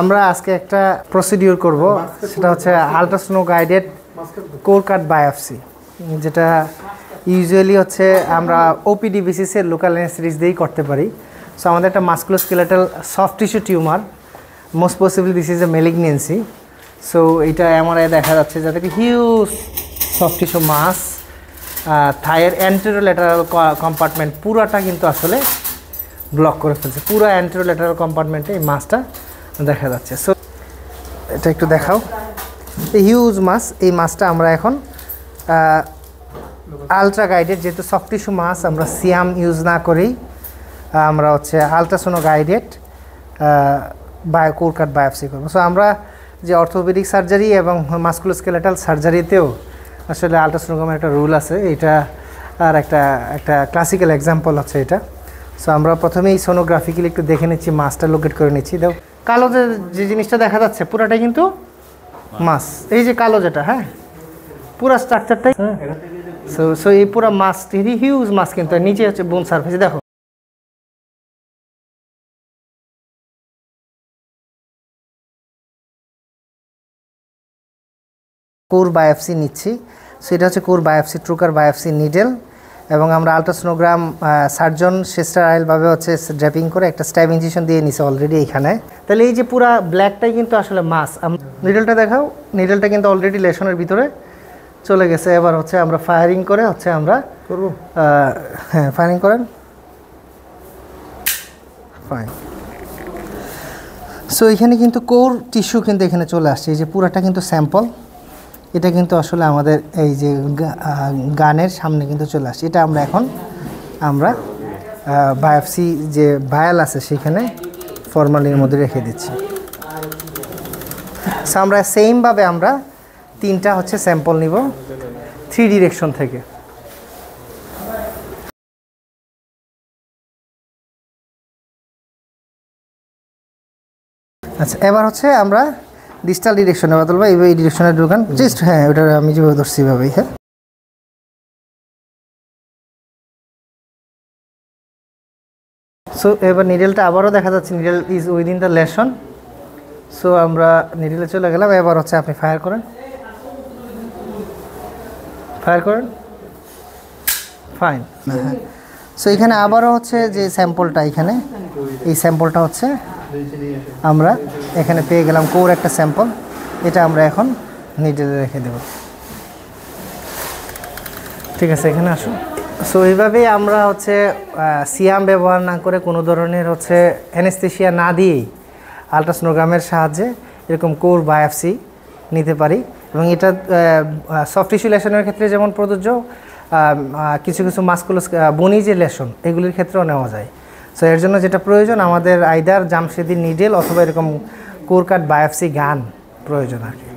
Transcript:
আমরা আজকে একটা প্রসিডিওর করব সেটা হচ্ছে ultrasono guided core cut biopsy যেটা ইউজুয়ালি হচ্ছে আমরা ওপিডি বেসিসের লোকাল সিরিজ দিয়েই করতে পারি সো আমাদের একটা musculoskeletal soft tissue tumour most possible this is a malignancy so এটা এমআরআই দেখা যাচ্ছে কি হিউজ সফট টিস্যু মাস থায়ের অ্যান্টেরোলেটারাল কম্পার্টমেন্ট পুরাটা কিন্তু আসলে ব্লক করে ফেলছে পুরো অ্যান্টেরোলেটারাল কম্পার্টমেন্টে এই মাছটা দেখা যাচ্ছে সো এটা একটু দেখাও হিউজ মাছ এই মাছটা আমরা এখন আলট্রা গাইডেড যেহেতু সফট টিস্যু মাছ আমরা সিয়াম ইউজ না করেই আমরা হচ্ছে ultrasono guided bio core cut biopsy করবো সো আমরা যে অর্থোপেডিক সার্জারি এবং স্কেলেটাল সার্জারিতেও আসলে আলট্রাসোনোগ্রামের একটা রুল আছে এটা আর একটা একটা ক্লাসিক্যাল এক্সাম্পল হচ্ছে এটা সো আমরা প্রথমেই সোনোগ্রাফিক্যালি একটু দেখে নিচ্ছি মাছটা লোকেট করে নিচ্ছি দেখো কালো যে যে জিনিসটা দেখা যাচ্ছে পুরাটাই কিন্তু মাছ এই যে কালো যেটা হ্যাঁ পুরা স্ট্রাকচারটাই সো সো এই পুরা মাছ হিউজ মাছ কিন্তু নিচে হচ্ছে বোন সার্ফেস দেখো কোর বায়োপসি নিচ্ছি সো এটা হচ্ছে core biopsy trucut biopsy needle এবং আমরা আলট্রাসোনোগ্রাম সার্জন সিস্টার আইলভাবে হচ্ছে ড্র্যাপিং করে একটা স্ট্যাব ইঞ্জেকশন দিয়ে নিছে অলরেডি এখানে তাহলে এই যে পুরা ব্ল্যাকটাই কিন্তু আসলে মাস নিডলটা দেখাও নিডলটা কিন্তু অলরেডি লেশনের ভিতরে চলে গেছে এবার হচ্ছে আমরা ফায়ারিং করে হচ্ছে আমরা করব হ্যাঁ ফায়ারিং করেন ফাইন সো এখানে কিন্তু কোর টিস্যু কিন্তু এখানে চলে আসছে এই যে পুরাটা কিন্তু স্যাম্পল এটা কিন্তু আসলে আমাদের এই যে গানের সামনে কিন্তু চলে আসছে এটা আমরা এখন আমরা বায়োপসি যে ভায়াল আছে সেখানে ফর্মালিনের মধ্যে রেখে দিচ্ছি সো আমরা সেমভাবে আমরা তিনটা হচ্ছে স্যাম্পল নিব থ্রি ডিরেকশন থেকে আচ্ছা এবার হচ্ছে আমরা ডিজিটাল ডিরেকশনে বাদল ভাই এই ডিরেকশনে ঢুকান জাস্ট হ্যাঁ ওটা আমি যেভাবে ধরছি এভাবেই হ্যাঁ সো এবার নিডেলটা আবারও দেখা যাচ্ছে needle is within the lesion so আমরা নিডেলে চলে গেলাম এবার হচ্ছে আপনি ফায়ার করেন ফায়ার করেন ফাইন হ্যাঁ, সো হ্যাঁ। এখানে আবারও হচ্ছে যে স্যাম্পলটা এখানে এই স্যাম্পলটা হচ্ছে আমরা এখানে পেয়ে গেলাম কোর একটা স্যাম্পল এটা আমরা এখন নিডেলে রেখে দেব ঠিক আছে এখানে আসো সো এইভাবেই আমরা হচ্ছে সিয়াম ব্যবহার না করে কোনো ধরনের হচ্ছে অ্যানেস্থেশিয়া না দিয়েই আলট্রাসোনোগ্রামের সাহায্যে এরকম কোর বায়োপসি নিতে পারি এবং এটা সফট টিস্যু লেশনের ক্ষেত্রে যেমন প্রযোজ্য কিছু কিছু মাস্কুলাস বনি যে লেশন এগুলির ক্ষেত্রেও নেওয়া যায় সো এর জন্য যেটা প্রয়োজন আমাদের আইদার জামশেদি নিডেল অথবা এরকম কোরকাট বায়োপসি গান প্রয়োজন আর কি